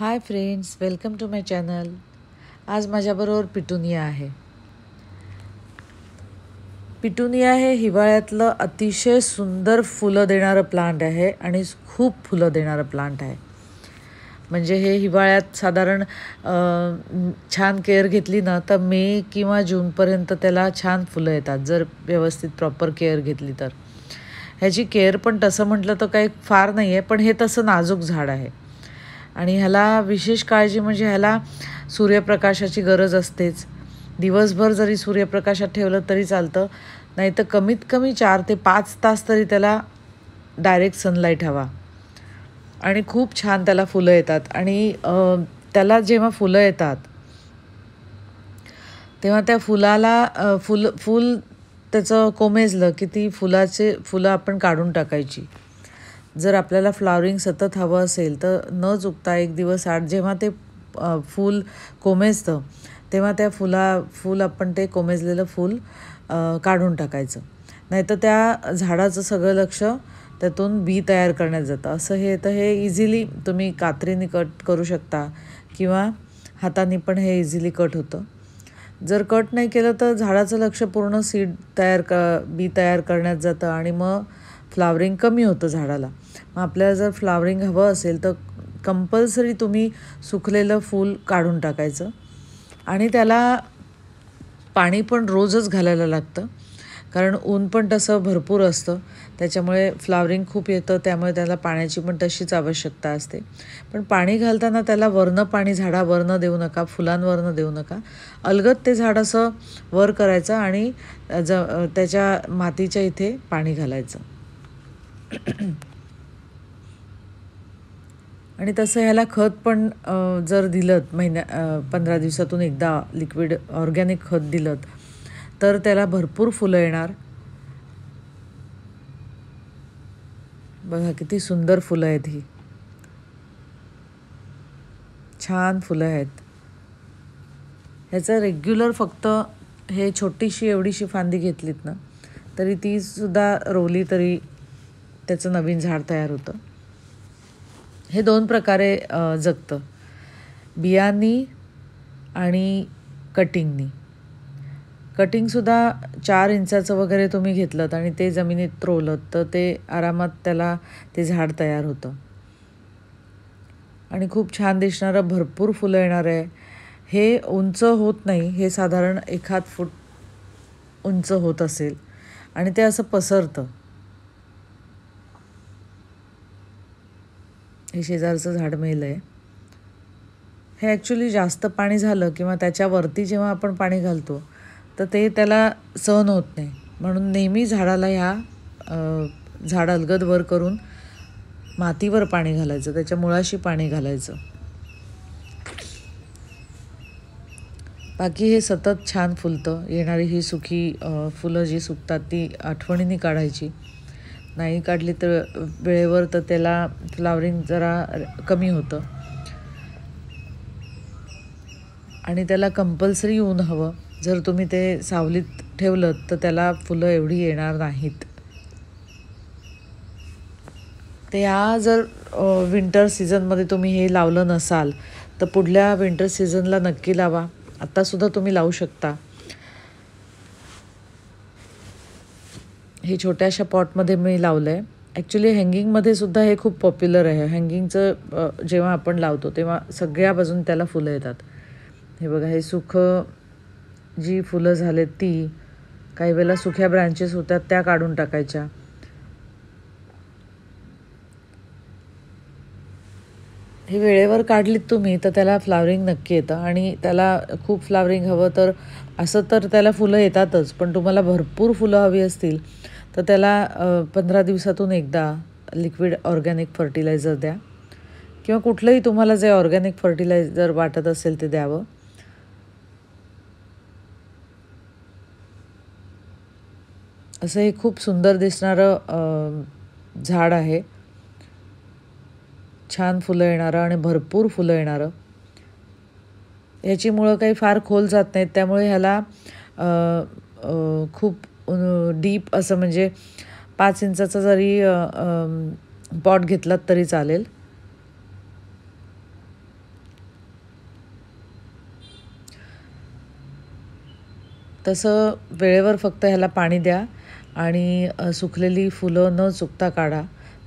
high friends welcome to my channel आज माझ्याबरोबर petunia आहे पिटुनिया हे हिवाळ्यातलं अतिशय सुंदर फुलं देणारं प्लांट आहे आणि खूप फुलं देणारं प्लांट आहे म्हणजे हे हिवाळ्यात साधारण छान केअर घेतली ना तर मे किंवा जूनपर्यंत त्याला छान फुलं येतात जर व्यवस्थित प्रॉपर केअर घेतली तर ह्याची केअर पण तसं म्हटलं तर काही फार नाही आहे पण हे तसं नाजूक झाड आहे आणि ह्याला विशेष काळजी म्हणजे ह्याला सूर्यप्रकाशाची गरज असतेच दिवसभर जरी सूर्यप्रकाशात ठेवलं तरी चालतं नाही तर कमीत कमी चार ते पाच तास तरी त्याला डायरेक्ट सनलाईट हवा आणि खूप छान त्याला फुलं येतात आणि त्याला जेव्हा फुलं येतात तेव्हा त्या फुलाला फुल फुल त्याचं कोमेजलं की ती फुलाचे फुलं आपण काढून टाकायची जर आपल्याला फ्लावरिंग सतत हवं असेल तर न चुकता एक दिवस आठ जेव्हा ते फूल कोमेजतं तेव्हा त्या फुला फूल आपण ते कोमेजलेलं फूल काढून टाकायचं नाहीतर त्या झाडाचं सगळं लक्ष त्यातून बी तयार करण्यात जातं असं हे तर हे इझिली तुम्ही कात्रीने कट करू शकता किंवा हाताने पण हे इझिली कट होतं जर कट नाही केलं तर झाडाचं लक्ष पूर्ण सीड तयार क बी तयार करण्यात जातं आणि मग फ्लावरिंग कमी होतं झाडाला मग आपल्याला जर फ्लावरिंग हवं असेल तर कंपल्सरी तुम्ही सुकलेलं फूल काढून टाकायचं आणि त्याला पाणी पण रोजच घालायला लागतं कारण ऊन पण तसं भरपूर असतं त्याच्यामुळे फ्लावरिंग खूप येतं त्यामुळे त्याला पाण्याची पण तशीच आवश्यकता असते पण पाणी घालताना त्याला वरणं पाणी झाडावरनं देऊ नका फुलांवरनं देऊ नका अलगत ते झाड असं वर करायचं आणि ज त्याच्या मातीच्या इथे पाणी घालायचं आणि तसं ह्याला खत पण जर दिलं महिन्या पंधरा दिवसातून एकदा लिक्विड ऑर्गॅनिक खत दिलं तर त्याला भरपूर फुलं येणार बघा किती सुंदर फुलं आहेत ही छान फुलं आहेत ह्याचं रेग्युलर फक्त हे छोटीशी एवढीशी फांदी घेतलीत ना तरी तीसुद्धा रोवली तरी त्याचं नवीन झाड तयार होतं हे दोन प्रकारे जगतं बियांनी आणि कटिंगनी कटिंगसुद्धा चार इंचाचं वगैरे तुम्ही घेतलं आणि ते जमिनीत त्रोवलं तर ते आरामात त्याला ते झाड तयार होतं आणि खूप छान दिसणारं भरपूर फुलं येणार आहे हे उंच होत नाही हे साधारण एखाद फूट उंच होत असेल आणि ते असं पसरतं हे शेजारचं झाड मेलं आहे हे ॲक्च्युली जास्त पाणी झालं किंवा त्याच्यावरती जेव्हा आपण पाणी घालतो तर ते त्याला सहन होत नाही म्हणून नेहमी झाडाला ह्या झाड अलगद वर करून मातीवर पाणी घालायचं त्याच्या मुळाशी पाणी घालायचं बाकी हे सतत छान फुलतं येणारी ही सुखी फुलं जी सुकतात ती आठवणीने काढायची नाही काढली तर वेळेवर तर त्याला फ्लावरिंग जरा कमी होतं आणि त्याला कंपल्सरी ऊन हवं जर तुम्ही ते सावलीत ठेवलं तर त्याला फुलं एवढी येणार नाहीत ते या जर विंटर सीझनमध्ये तुम्ही हे लावलं नसाल तर पुढल्या विंटर सीझनला नक्की लावा आत्तासुद्धा तुम्ही लावू शकता हे छोट्याशा पॉटमध्ये मी लावलं आहे ॲक्च्युली हँगिंगमध्ये सुद्धा हे खूप पॉप्युलर आहे हँगिंगचं जेव्हा आपण लावतो तेव्हा सगळ्या बाजून त्याला फुलं येतात हे बघा हे सुख जी फुलं झालेत ती काही वेळेला सुख्या ब्रँचेस होत्या त्या काढून टाकायच्या हे वेळेवर काढलीत तुम्ही तर त्याला फ्लावरिंग नक्की येतं आणि त्याला खूप फ्लावरिंग हवं तर असं तर त्याला फुलं येतातच पण तुम्हाला भरपूर फुलं हवी असतील तर त्याला पंधरा दिवसातून एकदा लिक्विड ऑर्गॅनिक फर्टिलायझर द्या किंवा कुठलंही तुम्हाला जे ऑर्गॅनिक फर्टिलायझर वाटत असेल ते द्यावं असं हे खूप सुंदर दिसणारं झाड आहे छान फुलं येणारं आणि भरपूर फुलं येणारं ह्याची मुळं काही फार खोल जात नाहीत त्यामुळे ह्याला खूप डीप असं म्हणजे पाच इंचाचा जरी पॉट घेतलात तरी चालेल तसं वेळेवर फक्त ह्याला पाणी द्या आणि सुकलेली फुलं न चुकता काढा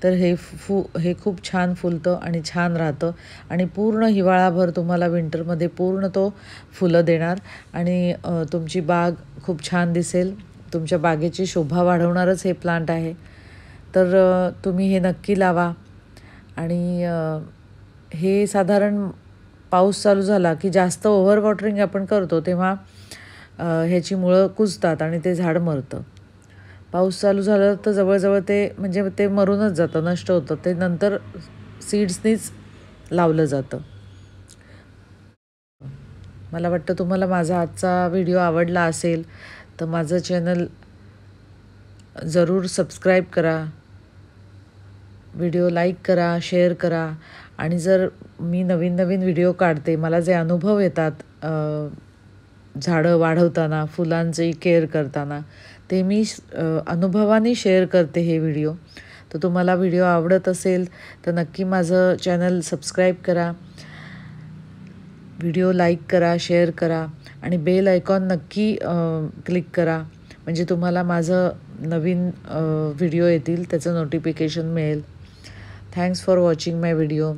तर हे फु हे खूप छान फुलतं आणि छान राहतं आणि पूर्ण हिवाळाभर तुम्हाला विंटरमध्ये पूर्ण तो फुलं देणार आणि तुमची बाग खूप छान दिसेल तुमच्या बागेची शोभा वाढवणारच हे प्लांट आहे तर तुम्ही हे नक्की लावा आणि हे साधारण पाऊस चालू झाला की जास्त ओव्हर वॉटरिंग आपण करतो तेव्हा ह्याची मुळं कुजतात आणि ते झाड मरतं पाऊस चालू झालं तर जवळजवळ ते म्हणजे ते मरूनच जातं नष्ट होतं ते नंतर सीड्सनीच लावलं जातं मला वाटतं तुम्हाला माझा आजचा व्हिडिओ आवडला असेल तर माझं चॅनल जरूर सबस्क्राईब करा व्हिडिओ लाईक करा शेअर करा आणि जर मी नवीन नवीन व्हिडिओ काढते मला जे अनुभव येतात झाडं वाढवताना फुलांची केअर करताना ते मी अनुभवाने शेअर करते हे व्हिडिओ तर तुम्हाला व्हिडिओ आवडत असेल तर नक्की माझं चॅनल सबस्क्राईब करा व्हिडिओ लाईक करा शेअर करा आणि बेल आयकॉन नक्की क्लिक करा म्हणजे तुम्हाला माझं नवीन व्हिडिओ येतील त्याचं नोटिफिकेशन मिळेल thanks for watching my video